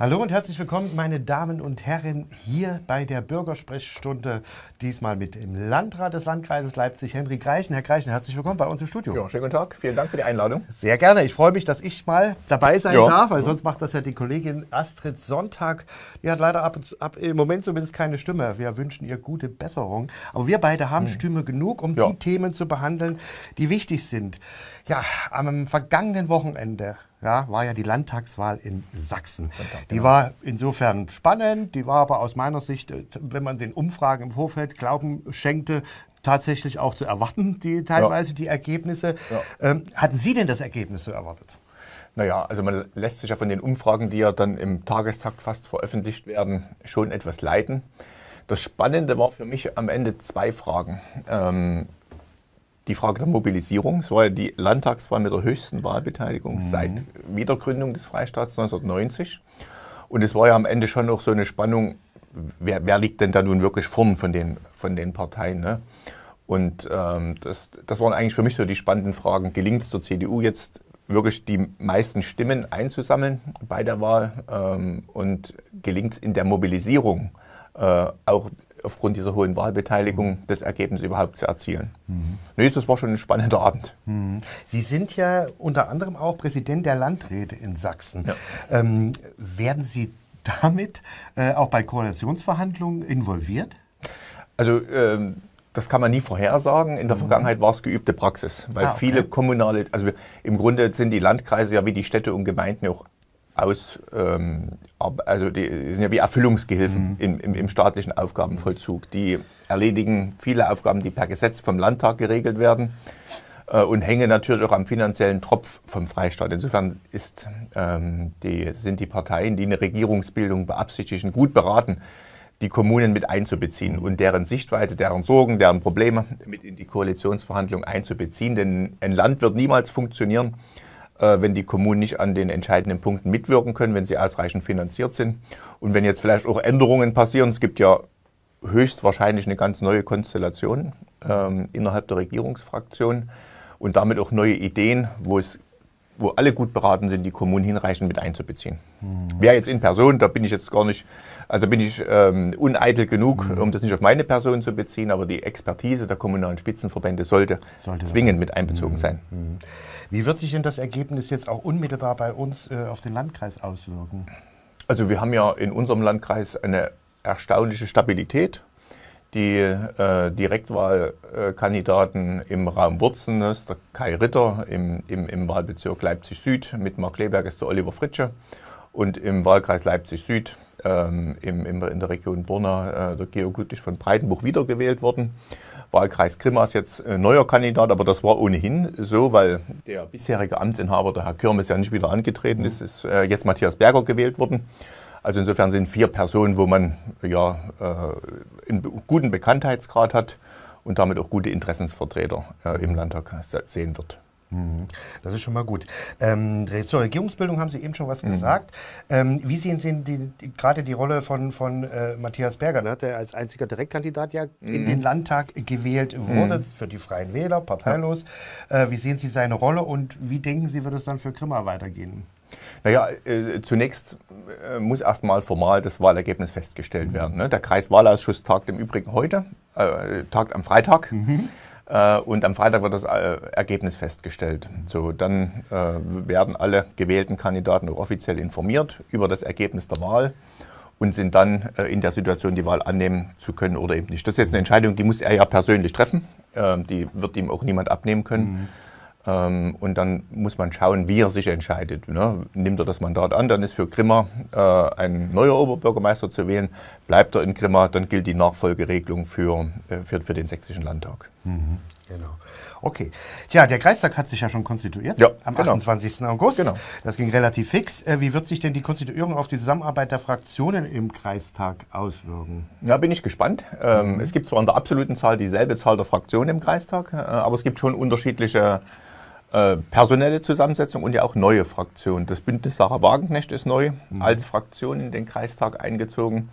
Hallo und herzlich willkommen, meine Damen und Herren, hier bei der Bürgersprechstunde. Diesmal mit dem Landrat des Landkreises Leipzig, Henry Greichen. Herr Greichen, herzlich willkommen bei uns im Studio. Ja, schönen guten Tag. Vielen Dank für die Einladung. Sehr gerne. Ich freue mich, dass ich mal dabei sein ja. darf, weil sonst macht das ja die Kollegin Astrid Sonntag. Die hat leider ab, ab, im Moment zumindest keine Stimme. Wir wünschen ihr gute Besserung. Aber wir beide haben hm. Stimme genug, um ja. die Themen zu behandeln, die wichtig sind. Ja, am vergangenen Wochenende ja, war ja die Landtagswahl in Sachsen. Die genau. war insofern spannend, die war aber aus meiner Sicht, äh, wenn man den Umfragen im Vorfeld Glauben schenkte, tatsächlich auch zu erwarten, die teilweise ja. die Ergebnisse. Ja. Ähm, hatten Sie denn das Ergebnis so erwartet? Naja, also man lässt sich ja von den Umfragen, die ja dann im Tagestakt fast veröffentlicht werden, schon etwas leiten. Das Spannende war für mich am Ende zwei Fragen. Ähm, die Frage der Mobilisierung. Es war ja die Landtagswahl mit der höchsten Wahlbeteiligung mhm. seit Wiedergründung des Freistaats 1990. Und es war ja am Ende schon noch so eine Spannung, wer, wer liegt denn da nun wirklich vorn von den, von den Parteien. Ne? Und ähm, das, das waren eigentlich für mich so die spannenden Fragen. Gelingt es der CDU jetzt wirklich die meisten Stimmen einzusammeln bei der Wahl ähm, und gelingt es in der Mobilisierung äh, auch aufgrund dieser hohen Wahlbeteiligung mhm. das Ergebnis überhaupt zu erzielen. Mhm. Nee, das war schon ein spannender Abend. Mhm. Sie sind ja unter anderem auch Präsident der Landräte in Sachsen. Ja. Ähm, werden Sie damit äh, auch bei Koalitionsverhandlungen involviert? Also ähm, das kann man nie vorhersagen. In der mhm. Vergangenheit war es geübte Praxis, weil ah, okay. viele kommunale, also wir, im Grunde sind die Landkreise ja wie die Städte und Gemeinden auch aus, ähm, also die sind ja wie Erfüllungsgehilfen mhm. im, im, im, staatlichen Aufgabenvollzug. Die erledigen viele Aufgaben, die per Gesetz vom Landtag geregelt werden äh, und hängen natürlich auch am finanziellen Tropf vom Freistaat. Insofern ist, ähm, die, sind die Parteien, die eine Regierungsbildung beabsichtigen, gut beraten, die Kommunen mit einzubeziehen und deren Sichtweise, deren Sorgen, deren Probleme mit in die Koalitionsverhandlung einzubeziehen. Denn ein Land wird niemals funktionieren, äh, wenn die Kommunen nicht an den entscheidenden Punkten mitwirken können, wenn sie ausreichend finanziert sind und wenn jetzt vielleicht auch Änderungen passieren. Es gibt ja höchstwahrscheinlich eine ganz neue Konstellation ähm, innerhalb der Regierungsfraktion und damit auch neue Ideen, wo es wo alle gut beraten sind, die Kommunen hinreichend mit einzubeziehen. Mhm. Wer jetzt in Person, da bin ich jetzt gar nicht, also bin ich ähm, uneitel genug, mhm. um das nicht auf meine Person zu beziehen, aber die Expertise der kommunalen Spitzenverbände sollte, sollte zwingend mit einbezogen mhm. sein. Mhm. Wie wird sich denn das Ergebnis jetzt auch unmittelbar bei uns äh, auf den Landkreis auswirken? Also wir haben ja in unserem Landkreis eine erstaunliche Stabilität die äh, Direktwahlkandidaten im Raum Wurzen ist der Kai Ritter im, im, im Wahlbezirk Leipzig Süd, mit Mark Leberg ist der Oliver Fritsche und im Wahlkreis Leipzig Süd ähm, im, im, in der Region Burna äh, der Georg Ludwig von Breitenbuch wiedergewählt worden. Wahlkreis Grimma ist jetzt ein neuer Kandidat, aber das war ohnehin so, weil der bisherige Amtsinhaber, der Herr Kürmes, ja nicht wieder angetreten ist, ist äh, jetzt Matthias Berger gewählt worden. Also insofern sind vier Personen, wo man ja äh, einen guten Bekanntheitsgrad hat und damit auch gute Interessensvertreter äh, im Landtag sehen wird. Mhm. Das ist schon mal gut. Ähm, zur Regierungsbildung haben Sie eben schon was mhm. gesagt. Ähm, wie sehen Sie die, die, gerade die Rolle von, von äh, Matthias Berger, ne, der als einziger Direktkandidat ja mhm. in den Landtag gewählt wurde, mhm. für die Freien Wähler, parteilos? Ja. Äh, wie sehen Sie seine Rolle und wie denken Sie, wird es dann für Grimma weitergehen? Naja, äh, zunächst äh, muss erstmal formal das Wahlergebnis festgestellt mhm. werden. Ne? Der Kreiswahlausschuss tagt im Übrigen heute, äh, tagt am Freitag. Mhm. Äh, und am Freitag wird das äh, Ergebnis festgestellt. So, dann äh, werden alle gewählten Kandidaten auch offiziell informiert über das Ergebnis der Wahl und sind dann in der Situation, die Wahl annehmen zu können oder eben nicht. Das ist jetzt eine Entscheidung, die muss er ja persönlich treffen. Ähm, die wird ihm auch niemand abnehmen können. Mhm. Ähm, und dann muss man schauen, wie er sich entscheidet. Ne? Nimmt er das Mandat an, dann ist für Grimma äh, ein neuer Oberbürgermeister zu wählen. Bleibt er in Grimma, dann gilt die Nachfolgeregelung für, äh, für, für den Sächsischen Landtag. Mhm. Genau. Okay. Tja, der Kreistag hat sich ja schon konstituiert ja, am genau. 28. August. Genau. Das ging relativ fix. Äh, wie wird sich denn die Konstituierung auf die Zusammenarbeit der Fraktionen im Kreistag auswirken? Ja, bin ich gespannt. Ähm, mhm. Es gibt zwar in der absoluten Zahl dieselbe Zahl der Fraktionen im Kreistag, aber es gibt schon unterschiedliche äh, personelle Zusammensetzung und ja auch neue Fraktionen. Das Bündnis Sarah Wagenknecht ist neu mhm. als Fraktion in den Kreistag eingezogen.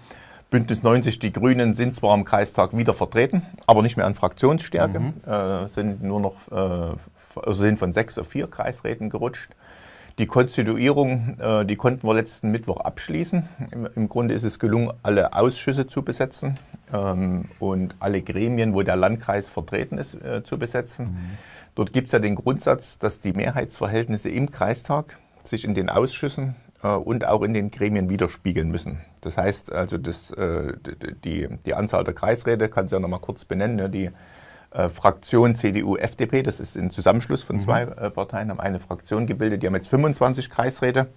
Bündnis 90, die Grünen sind zwar im Kreistag wieder vertreten, aber nicht mehr an Fraktionsstärke, mhm. äh, sind nur noch äh, also sind von sechs auf vier Kreisräten gerutscht. Die Konstituierung, äh, die konnten wir letzten Mittwoch abschließen. Im, Im, Grunde ist es gelungen, alle Ausschüsse zu besetzen ähm, und alle Gremien, wo der Landkreis vertreten ist, äh, zu besetzen. Mhm. Dort gibt es ja den Grundsatz, dass die Mehrheitsverhältnisse im Kreistag sich in den Ausschüssen äh, und auch in den Gremien widerspiegeln müssen. Das heißt also, das, äh, die, die Anzahl der Kreisräte, kannst du ja nochmal kurz benennen, Ne? die äh, Fraktion CDU, FDP, das ist ein Zusammenschluss von mhm. zwei äh, Parteien, haben eine Fraktion gebildet, die haben jetzt 25 Kreisräte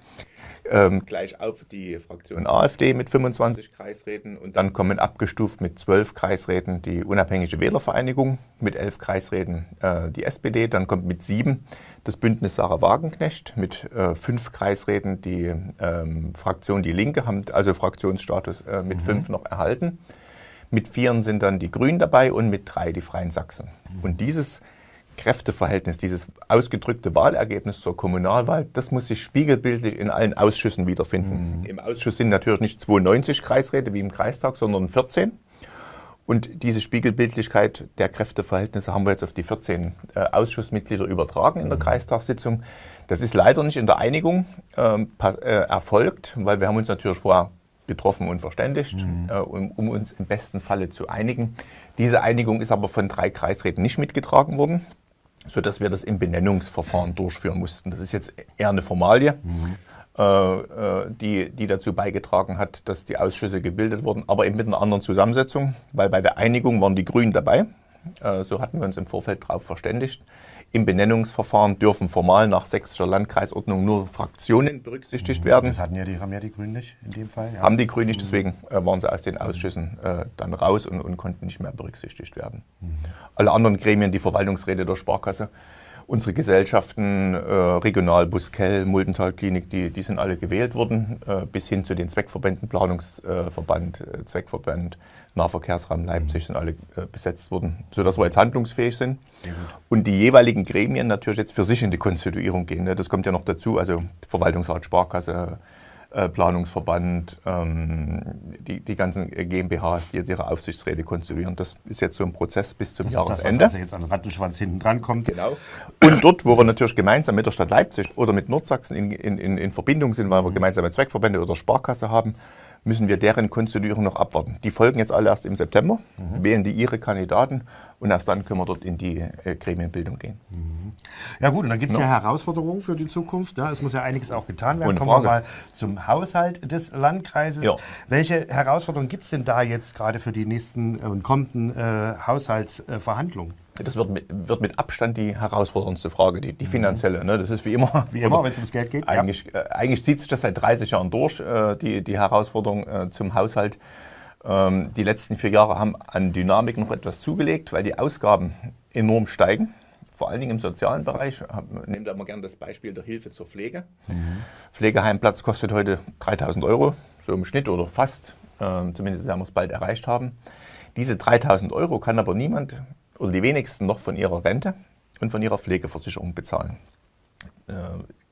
ähm, gleich auf die Fraktion AfD mit 25 Kreisräten und dann kommen abgestuft mit 12 Kreisräten die Unabhängige Wählervereinigung, mit 11 Kreisräten äh, die SPD, dann kommt mit 7 das Bündnis Sarah Wagenknecht, mit äh, 5 Kreisräten die ähm, Fraktion Die Linke, haben also Fraktionsstatus äh, mit mhm. 5 noch erhalten. Mit 4 sind dann die Grünen dabei und mit 3 die Freien Sachsen. Mhm. Und dieses Kräfteverhältnis, dieses ausgedrückte Wahlergebnis zur Kommunalwahl, das muss sich spiegelbildlich in allen Ausschüssen wiederfinden. Mhm. Im Ausschuss sind natürlich nicht 92 Kreisräte wie im Kreistag, sondern 14. Und diese Spiegelbildlichkeit der Kräfteverhältnisse haben wir jetzt auf die 14 äh, Ausschussmitglieder übertragen in der mhm. Kreistagssitzung. Das ist leider nicht in der Einigung ähm, äh, erfolgt, weil wir haben uns natürlich vorher getroffen und verständigt, mhm. äh, um, um uns im besten Falle zu einigen. Diese Einigung ist aber von drei Kreisräten nicht mitgetragen worden sodass wir das im Benennungsverfahren durchführen mussten. Das ist jetzt eher eine Formalie. Mhm. Äh, äh, die, die dazu beigetragen hat, dass die Ausschüsse gebildet wurden, aber eben mit einer anderen Zusammensetzung, weil bei der Einigung waren die Grünen dabei. Äh, so hatten wir uns im Vorfeld darauf verständigt. Im Benennungsverfahren dürfen formal nach sächsischer Landkreisordnung nur Fraktionen berücksichtigt mhm. werden. Das hatten ja die, haben ja die Grünen nicht in dem Fall. Ja. Haben die Grünen nicht, mhm. deswegen äh, waren sie aus den Ausschüssen äh, dann raus und, und, konnten nicht mehr berücksichtigt werden. Mhm. Alle anderen Gremien, die Verwaltungsräte der Sparkasse, unsere Gesellschaften, äh, Regional, Buskell, Muldental Klinik, die, die sind alle gewählt worden, äh, bis hin zu den Zweckverbänden, Planungsverband, äh, Zweckverband, Nahverkehrsraum Leipzig mhm. sind alle äh, besetzt worden, sodass wir jetzt handlungsfähig sind. Mhm. Und die jeweiligen Gremien natürlich jetzt für sich in die Konstituierung gehen. Ne? Das kommt ja noch dazu, also Verwaltungsrat, Sparkasse, äh, Planungsverband, ähm, die, die ganzen äh, GmbHs, die jetzt ihre Aufsichtsräte konstituieren. Das ist jetzt so ein Prozess bis zum das Jahresende. Ist das, was also jetzt an Rattenschwanz hinten dran kommt. Genau. Und dort, wo wir natürlich gemeinsam mit der Stadt Leipzig oder mit Nordsachsen in, in, in, in Verbindung sind, weil wir mhm. gemeinsame Zweckverbände oder Sparkasse haben, müssen wir deren Konstituierung noch abwarten. Die folgen jetzt alle erst im September, mhm. wählen die ihre Kandidaten und erst dann können wir dort in die äh, Gremienbildung gehen. Mhm. Ja gut, und dann gibt es ja. ja. Herausforderungen für die Zukunft. Ne? Es muss ja einiges auch getan werden. Ohne Kommen Frage. wir mal zum Haushalt des Landkreises. Ja. Welche Herausforderungen gibt es denn da jetzt gerade für die nächsten und äh, kommenden äh, Haushaltsverhandlungen? Das wird mit, wird mit Abstand die herausforderndste Frage, die, die mhm. finanzielle. Ne? Das ist wie immer. Wie immer, wenn es ums Geld geht. Eigentlich, ja. äh, eigentlich zieht sich das seit 30 Jahren durch, äh, die, die Herausforderung äh, zum Haushalt. Ähm, die letzten vier Jahre haben an Dynamik noch etwas zugelegt, weil die Ausgaben enorm steigen vor allen Dingen im sozialen Bereich. Nehmen da mal gerne das Beispiel der Hilfe zur Pflege. Mhm. Pflegeheimplatz kostet heute 3000 Euro, so im Schnitt oder fast. Ähm, zumindest werden wir es bald erreicht haben. Diese 3000 Euro kann aber niemand oder die wenigsten noch von ihrer Rente und von ihrer Pflegeversicherung bezahlen. Es äh,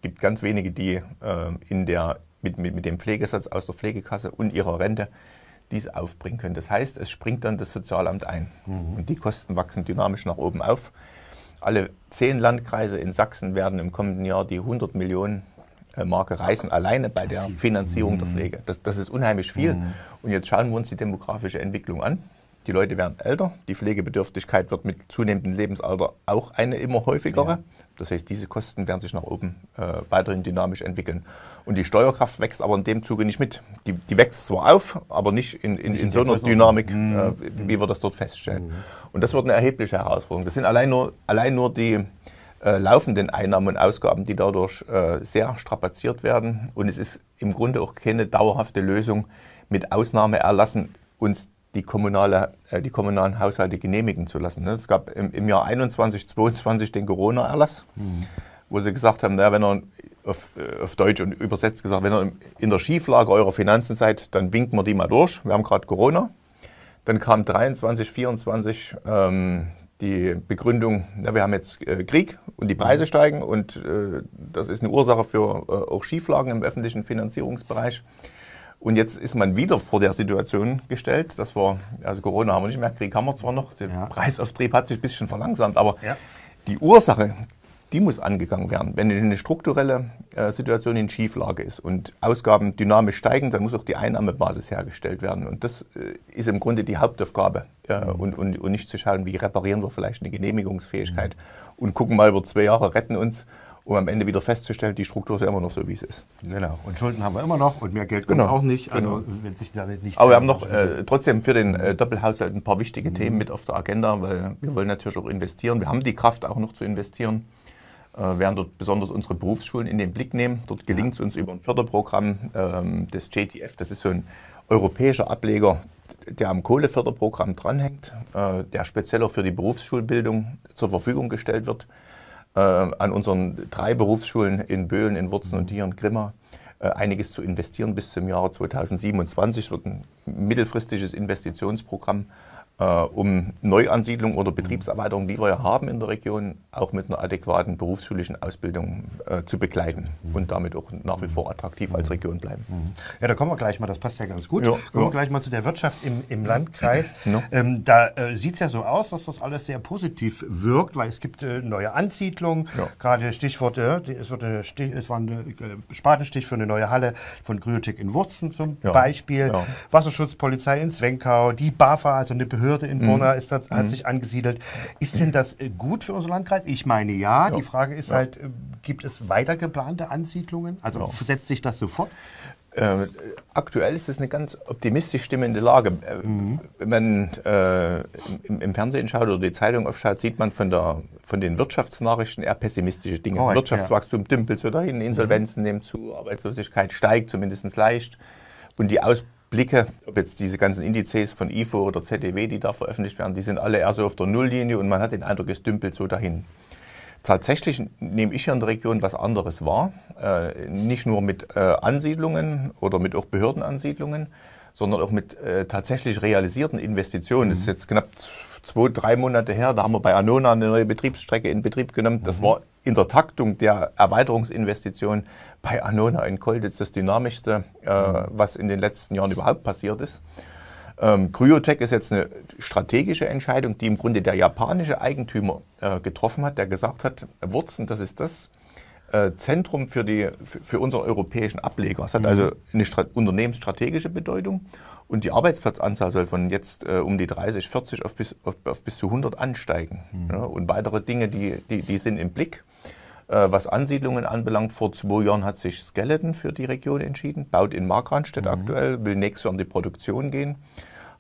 gibt ganz wenige, die äh, in der, mit, mit, mit dem Pflegesatz aus der Pflegekasse und ihrer Rente dies aufbringen können. Das heißt, es springt dann das Sozialamt ein. Mhm. Und die Kosten wachsen dynamisch nach oben auf. Alle zehn Landkreise in Sachsen werden im kommenden Jahr die 100 Millionen äh, Marke reißen, alleine bei der Finanzierung der mhm. Pflege. Das, das ist unheimlich viel. Mhm. Und jetzt schauen wir uns die demografische Entwicklung an. Die Leute werden älter, die Pflegebedürftigkeit wird mit zunehmendem Lebensalter auch eine immer häufigere. Ja. Das heißt, diese Kosten werden sich nach oben äh, weiterhin dynamisch entwickeln. Und die Steuerkraft wächst aber in dem Zuge nicht mit. Die, die wächst zwar auf, aber nicht in, in, in so einer Dynamik, mhm. äh, mhm. wie wir das dort feststellen. Mhm. Und das wird eine erhebliche Herausforderung. Das sind allein nur, allein nur die äh, laufenden Einnahmen und Ausgaben, die dadurch äh, sehr strapaziert werden. Und es ist im Grunde auch keine dauerhafte Lösung, mit Ausnahmeerlassen uns die, kommunale, äh, die kommunalen Haushalte genehmigen zu lassen. Ne? Es gab im, im Jahr 21, 22 den Corona-Erlass, mhm. wo sie gesagt haben, naja, wenn ihr auf, äh, auf, Deutsch und übersetzt gesagt, wenn ihr in der Schieflage eurer Finanzen seid, dann winken wir die mal durch. Wir haben gerade Corona. Dann kam 23, 24 ähm, die Begründung, na, wir haben jetzt äh, Krieg und die Preise mhm. steigen und äh, das ist eine Ursache für äh, auch Schieflagen im öffentlichen Finanzierungsbereich. Und jetzt ist man wieder vor der Situation gestellt, dass wir, also Corona haben wir nicht mehr, Krieg haben wir zwar noch, der ja. Preisauftrieb hat sich ein bisschen verlangsamt, aber ja. die Ursache, die muss angegangen werden. Wenn eine strukturelle äh, Situation in Schieflage ist und Ausgaben dynamisch steigen, dann muss auch die Einnahmebasis hergestellt werden. Und das äh, ist im Grunde die Hauptaufgabe. Äh, mhm. und, und, und, nicht zu schauen, wie reparieren wir vielleicht eine Genehmigungsfähigkeit mhm. und gucken mal über zwei Jahre, retten uns um am Ende wieder festzustellen, die Struktur ist ja immer noch so, wie es ist. Genau. Und Schulden haben wir immer noch und mehr Geld kommt genau. auch nicht. Also genau. wenn sich damit nichts Aber wir haben noch äh, trotzdem für den äh, Doppelhaushalt ein paar wichtige mhm. Themen mit auf der Agenda, weil wir wollen natürlich auch investieren. Wir haben die Kraft auch noch zu investieren. Äh, wir werden dort besonders unsere Berufsschulen in den Blick nehmen. Dort gelingt es uns über ein Förderprogramm ähm, des JTF. Das ist so ein europäischer Ableger, der am Kohleförderprogramm dranhängt, äh, der speziell auch für die Berufsschulbildung zur Verfügung gestellt wird äh, an unseren drei Berufsschulen in Böhlen, in Wurzen und hier in Grimma äh, einiges zu investieren bis zum Jahr 2027. Es wird ein mittelfristiges Investitionsprogramm äh, um Neuansiedlung oder Betriebserweiterung, die wir ja haben in der Region, auch mit einer adäquaten berufsschulischen Ausbildung äh, zu begleiten und damit auch nach wie vor attraktiv als Region bleiben. Mhm. Ja, da kommen wir gleich mal, das passt ja ganz gut. Ja, kommen ja. wir gleich mal zu der Wirtschaft im, im Landkreis. Ja. Ähm, da äh, sieht es ja so aus, dass das alles sehr positiv wirkt, weil es gibt äh, neue Ansiedlungen, gerade Stichworte, äh, es, Stich, es, war ein äh, Spatenstich für eine neue Halle von Kryotech in Wurzen zum Beispiel, Wasserschutzpolizei in Zwenkau, die BAFA, also eine Behörde, Behörde in mhm. Bonn ist das, hat mhm. sich angesiedelt. Ist denn das äh, gut für unseren Landkreis? Ich meine ja. ja. Die Frage ist ja. halt, äh, gibt es weiter geplante Ansiedlungen? Also ja. setzt sich das sofort? Äh, aktuell ist es eine ganz optimistisch stimmende Lage. Äh, mhm. Wenn man äh, im, im, Fernsehen schaut oder die Zeitung aufschaut, sieht man von, der, von den Wirtschaftsnachrichten eher pessimistische Dinge. Oh, Wirtschaftswachstum ja. dümpelt so dahin, Insolvenzen mhm. nehmen zu, Arbeitslosigkeit steigt zumindest leicht und die Ausbildung blicke, ob jetzt diese ganzen Indizes von IFO oder ZDW, die da veröffentlicht werden, die sind alle eher so auf der Nulllinie und man hat den Eindruck, es dümpelt so dahin. Tatsächlich nehme ich hier in der Region was anderes wahr, äh, nicht nur mit äh, Ansiedlungen oder mit auch Behördenansiedlungen, sondern auch mit äh, tatsächlich realisierten Investitionen. Mhm. Das ist jetzt knapp zwei, drei Monate her, da haben wir bei Anona eine neue Betriebsstrecke in Betrieb genommen. Das mhm. war in der Taktung der Erweiterungsinvestition bei Anona in Kolditz das dynamischste, äh, mhm. was in den letzten Jahren überhaupt passiert ist. Ähm, Cryotech ist jetzt eine strategische Entscheidung, die im Grunde der japanische Eigentümer äh, getroffen hat, der gesagt hat, Wurzen, das ist das äh, Zentrum für, die, für, für unseren europäischen Ableger. Es hat mhm. also eine Strat unternehmensstrategische Bedeutung. Und die Arbeitsplatzanzahl soll von jetzt äh, um die 30, 40 auf bis, auf, auf bis zu 100 ansteigen. Mhm. Ja, und weitere Dinge, die, die, die sind im Blick. Äh, was Ansiedlungen anbelangt, vor zwei Jahren hat sich Skeleton für die Region entschieden, baut in Markranstädt mhm. aktuell, will nächstes Jahr in die Produktion gehen.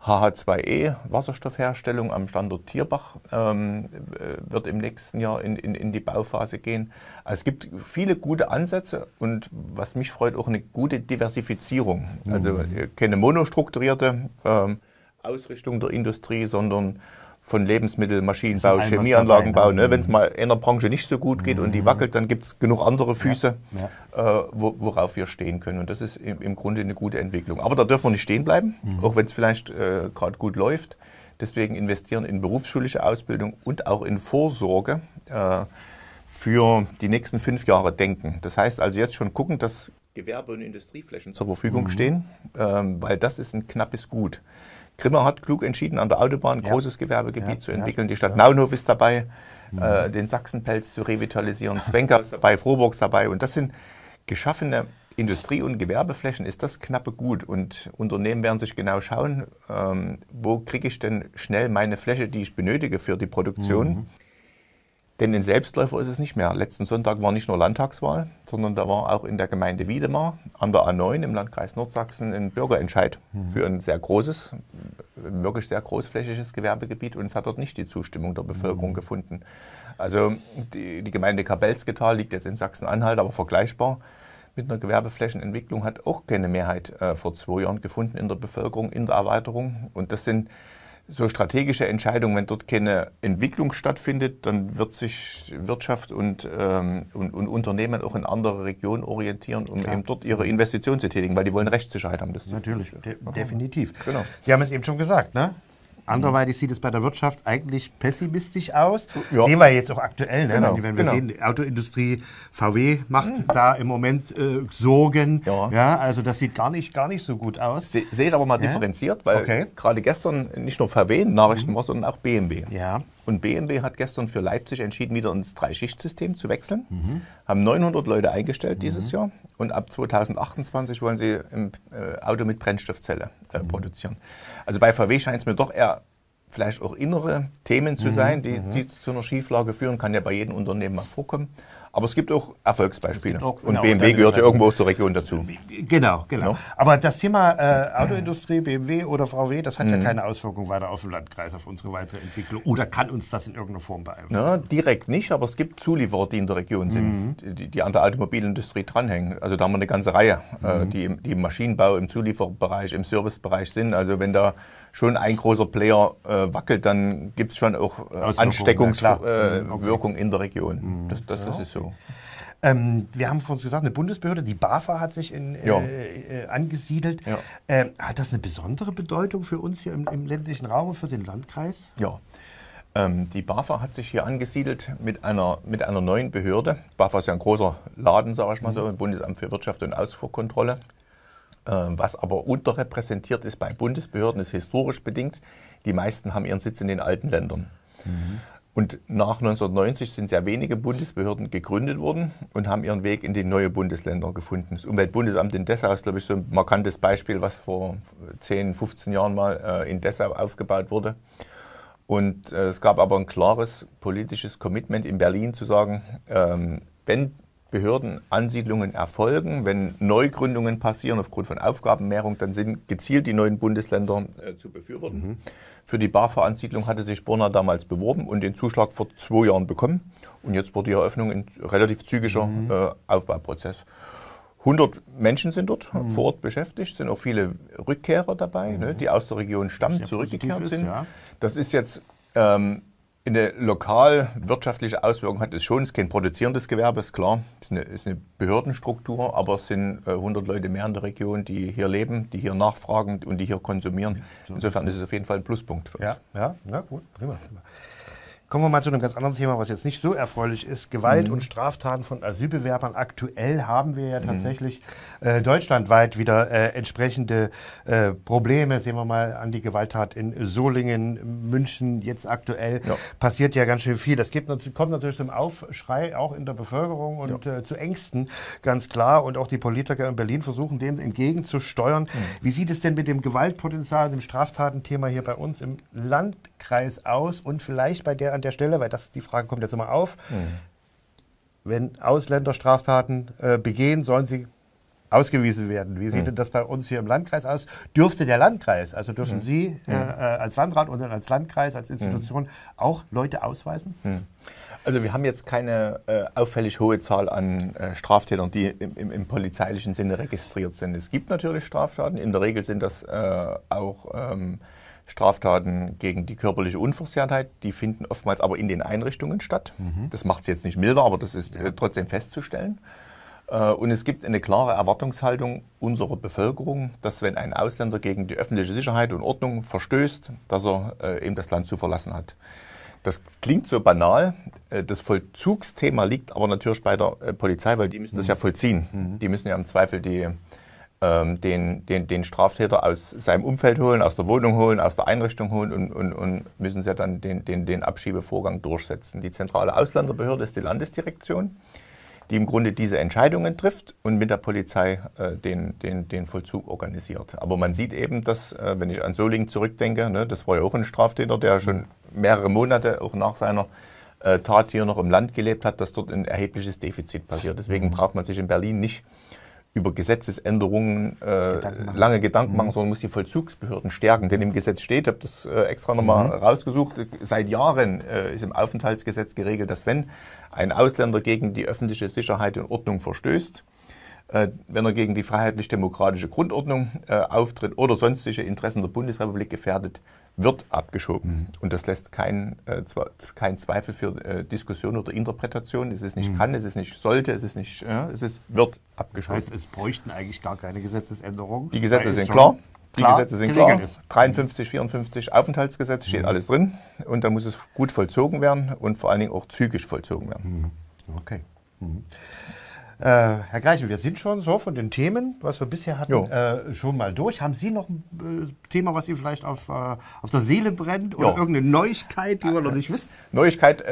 HH2E, Wasserstoffherstellung am Standort Tierbach, ähm, äh, wird im nächsten Jahr in, in, in die Bauphase gehen. Also es gibt viele gute Ansätze und was mich freut, auch eine gute Diversifizierung. Also mhm. äh, keine monostrukturierte ähm, Ausrichtung der Industrie, sondern von Lebensmittel, Maschinenbau, Chemieanlagenbau. Ne? ne? Wenn es mhm. mal in der Branche nicht so gut geht mhm. und die mhm. wackelt, dann gibt es genug andere Füße, ja. Ja. Äh, wo, worauf wir stehen können. Und das ist im, im, Grunde eine gute Entwicklung. Aber da dürfen wir nicht stehen bleiben, mhm. auch wenn es vielleicht äh, gerade gut läuft. Deswegen investieren in berufsschulische Ausbildung und auch in Vorsorge äh, für die nächsten fünf Jahre denken. Das heißt also jetzt schon gucken, dass Gewerbe- und Industrieflächen zur Verfügung mhm. stehen, ähm, weil das ist ein knappes Gut. Grimmer hat klug entschieden, an der Autobahn ein ja. großes Gewerbegebiet ja, zu entwickeln. Die Stadt Naunhof ist dabei, äh, mhm. äh, den Sachsenpelz zu revitalisieren, Zwenker ist dabei, Frohburg ist dabei. Und das sind geschaffene Industrie- und Gewerbeflächen. Ist das knappe Gut? Und Unternehmen werden sich genau schauen, ähm, wo kriege ich denn schnell meine Fläche, die ich benötige für die Produktion. Mhm denn ein Selbstläufer ist es nicht mehr. Letzten Sonntag war nicht nur Landtagswahl, sondern da war auch in der Gemeinde Wiedemar an der A9 im Landkreis Nordsachsen ein Bürgerentscheid mhm. für ein sehr großes, wirklich sehr großflächiges Gewerbegebiet und es hat dort nicht die Zustimmung der Bevölkerung mhm. gefunden. Also die, die Gemeinde Kabelsketal liegt jetzt in Sachsen-Anhalt, aber vergleichbar mit einer Gewerbeflächenentwicklung hat auch keine Mehrheit äh, vor zwei Jahren gefunden in der Bevölkerung, in der Erweiterung. Und das sind so strategische Entscheidungen, wenn dort keine Entwicklung stattfindet, dann wird sich Wirtschaft und, ähm, und, und, Unternehmen auch in andere Regionen orientieren, um Klar. eben dort ihre Investitionen zu tätigen, weil die wollen Rechtssicherheit haben. Das Natürlich, de definitiv. Genau. Sie haben es eben schon gesagt, ne? Anderweitig mhm. sieht es bei der Wirtschaft eigentlich pessimistisch aus. Ja. Sehen wir jetzt auch aktuell, ne? genau. wenn, wir genau. sehen, die Autoindustrie, VW macht mhm. da im Moment äh, Sorgen. Ja. ja. also das sieht gar nicht, gar nicht so gut aus. Se, Sehe ich aber mal ja. differenziert, weil okay. gerade gestern nicht nur VW Nachrichten mhm. war, sondern auch BMW. Ja. Und BMW hat gestern für Leipzig entschieden, wieder ins Dreischichtsystem zu wechseln. Mhm. Haben 900 Leute eingestellt dieses mhm. Jahr und ab 2028 wollen sie ein äh, Auto mit Brennstoffzelle äh, mhm. produzieren. Also bei VW scheint es mir doch eher vielleicht auch innere Themen zu mhm. sein, die, mhm. die zu einer Schieflage führen. Kann ja bei jedem Unternehmen mal vorkommen. Aber es gibt auch Erfolgsbeispiele. Gibt auch, genau, und genau, BMW und genau, gehört ja genau. irgendwo zur Region dazu. Genau, genau. No? Aber das Thema äh, Autoindustrie, BMW oder VW, das hat mm. ja mhm. keine Auswirkung weiter auf den Landkreis, auf unsere weitere Entwicklung. Oder kann uns das in irgendeiner Form beeinflussen? Ja, direkt nicht, aber es gibt Zulieferer, die in der Region sind, mm. die, die, an der Automobilindustrie dranhängen. Also da haben wir eine ganze Reihe, mm. äh, mhm. die, im, die im Maschinenbau, im Zulieferbereich, im Servicebereich sind. Also wenn da schon ein großer Player äh, wackelt, dann gibt es schon auch äh, Ansteckungswirkung äh, mhm, okay. in der Region. Mhm. Das, das, das ja. ist so. Ähm, wir haben vorhin gesagt, eine Bundesbehörde, die BAFA hat sich in, äh, ja. äh, äh, angesiedelt. Ja. Ähm, hat das eine besondere Bedeutung für uns hier im, im ländlichen Raum, für den Landkreis? Ja. Ähm, die BAFA hat sich hier angesiedelt mit einer, mit einer neuen Behörde. BAFA ist ja ein großer Laden, sage ich mal mhm. so, Bundesamt für Wirtschaft und Ausfuhrkontrolle. Ähm, was aber unterrepräsentiert ist bei Bundesbehörden, ist historisch bedingt. Die meisten haben ihren Sitz in den alten Ländern. Mhm. Und nach 1990 sind sehr wenige Bundesbehörden gegründet worden und haben ihren Weg in die neue Bundesländer gefunden. Das Umweltbundesamt in Dessau ist, glaube ich, so ein markantes Beispiel, was vor 10, 15 Jahren mal äh, in Dessau aufgebaut wurde. Und äh, es gab aber ein klares politisches Commitment in Berlin zu sagen, ähm, wenn Behördenansiedlungen erfolgen. Wenn Neugründungen passieren aufgrund von Aufgabenmehrung, dann sind gezielt die neuen Bundesländer äh, zu befürworten. Mhm. Für die BAFA-Ansiedlung hatte sich Burna damals beworben und den Zuschlag vor zwei Jahren bekommen. Und jetzt wurde die Eröffnung ein relativ zügiger mhm. äh, Aufbauprozess. 100 Menschen sind dort mhm. vor Ort beschäftigt, sind auch viele Rückkehrer dabei, ne, mhm. die aus der Region stammen, zurückgekehrt sind. Ja. Das ist jetzt ähm, eine lokalwirtschaftliche Auswirkung hat es schon. Es ist kein produzierendes Gewerbe, ist klar. Es ist eine, ist eine Behördenstruktur, aber es sind 100 äh, Leute mehr in der Region, die hier leben, die hier nachfragen und die hier konsumieren. Insofern ist es auf jeden Fall ein Pluspunkt für uns. Ja, ja na gut, prima. prima. Kommen wir mal zu einem ganz anderen Thema, was jetzt nicht so erfreulich ist. Gewalt mhm. und Straftaten von Asylbewerbern. Aktuell haben wir ja mhm. tatsächlich mhm. äh, deutschlandweit wieder äh, entsprechende äh, Probleme. Sehen wir mal an die Gewalttat in Solingen, München. Jetzt aktuell ja. passiert ja ganz schön viel. Das gibt, kommt natürlich zum Aufschrei auch in der Bevölkerung und ja. Äh, zu Ängsten, ganz klar. Und auch die Politiker in Berlin versuchen, dem entgegenzusteuern. Mhm. Wie sieht es denn mit dem Gewaltpotenzial und dem Straftatenthema hier bei uns im Land Kreis aus und vielleicht bei der an der Stelle, weil das die Frage kommt jetzt immer auf, mhm. wenn Ausländer Straftaten äh, begehen, sollen sie ausgewiesen werden. Wie sieht mhm. denn das bei uns hier im Landkreis aus? Dürfte der Landkreis, also dürfen mhm. Sie äh, mhm. äh als Landrat und dann als Landkreis, als Institution mhm. auch Leute ausweisen? Mhm. Also wir haben jetzt keine äh, auffällig hohe Zahl an äh, Straftätern, die im, im, im, polizeilichen Sinne registriert sind. Es gibt natürlich Straftaten. In der Regel sind das äh, auch ähm, Straftaten gegen die körperliche Unversehrtheit, die finden oftmals aber in den Einrichtungen statt. Mhm. Das macht es jetzt nicht milder, aber das ist äh, ja. trotzdem festzustellen. Äh, und es gibt eine klare Erwartungshaltung unserer Bevölkerung, dass wenn ein Ausländer gegen die öffentliche Sicherheit und Ordnung verstößt, dass er äh, eben das Land zu verlassen hat. Das klingt so banal. Das Vollzugsthema liegt aber natürlich bei der Polizei, weil die müssen das mhm. ja vollziehen. Mhm. Die müssen ja im Zweifel die ähm, den, den, den Straftäter aus seinem Umfeld holen, aus der Wohnung holen, aus der Einrichtung holen und, und, und müssen sie dann den, den, den Abschiebevorgang durchsetzen. Die zentrale Ausländerbehörde ist die Landesdirektion, die im Grunde diese Entscheidungen trifft und mit der Polizei äh, den, den, den Vollzug organisiert. Aber man sieht eben, dass, äh, wenn ich an Soling zurückdenke, ne, das war ja auch ein Straftäter, der schon mehrere Monate auch nach seiner äh, Tat hier noch im Land gelebt hat, dass dort ein erhebliches Defizit passiert. Deswegen mhm. braucht man sich in Berlin nicht äh, über Gesetzesänderungen äh, Gedanken lange Gedanken mhm. machen, sondern muss die Vollzugsbehörden stärken. Denn im Gesetz steht, ich habe das äh, extra nochmal mhm. rausgesucht, seit Jahren äh, ist im Aufenthaltsgesetz geregelt, dass wenn ein Ausländer gegen die öffentliche Sicherheit und Ordnung verstößt, äh, wenn er gegen die freiheitlich-demokratische Grundordnung äh, auftritt oder sonstige Interessen der Bundesrepublik gefährdet, wird abgeschoben. Mhm. Und das lässt keinen äh, kein Zweifel für Diskussion oder Interpretation. Es ist nicht mhm. kann, es ist nicht sollte, es ist nicht, es ist wird abgeschoben. Das heißt, es bräuchten eigentlich gar keine Gesetzesänderungen. Die Gesetze sind klar. Die klar, Gesetze sind klar. Ist. 53, 54 Aufenthaltsgesetz steht mhm. alles drin. Und da muss es gut vollzogen werden und vor allen Dingen auch zügig vollzogen werden. Mhm. Okay. Mhm. Äh, Herr Greichen, wir sind schon so von den Themen, was wir bisher hatten, äh, schon mal durch. Haben Sie noch ein äh, Thema, was Ihnen vielleicht auf, äh, auf der Seele brennt oder jo. irgendeine Neuigkeit, die wir noch nicht wissen? Äh, Neuigkeit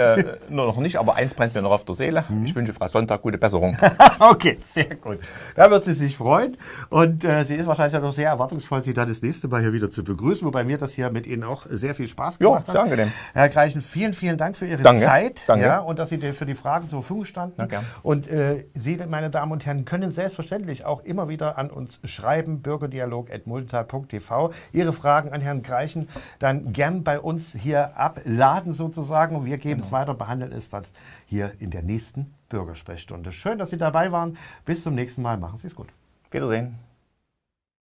nur noch nicht, aber eins brennt mir noch auf der Seele. Hm. Ich wünsche Frau Sonntag gute Besserung. okay, sehr gut. Da wird sie sich freuen und sie ist wahrscheinlich auch sehr erwartungsvoll, Sie dann das nächste Mal hier wieder zu begrüßen, wobei mir das hier mit Ihnen auch sehr viel Spaß gemacht hat. Ja, sehr angenehm. Herr Greichen, vielen, vielen Dank für Ihre Danke. Zeit Danke. Ja, und dass Sie für die Fragen zur Verfügung standen. Ja, und Sie Sie, meine Damen und Herren, können selbstverständlich auch immer wieder an uns schreiben, bürgerdialog.muldental.tv. Ihre Fragen an Herrn Greichen dann gern bei uns hier abladen sozusagen wir geben genau. es weiter, behandeln es dann hier in der nächsten Bürgersprechstunde. Schön, dass Sie dabei waren. Bis zum nächsten Mal. Machen Sie es gut. Wiedersehen.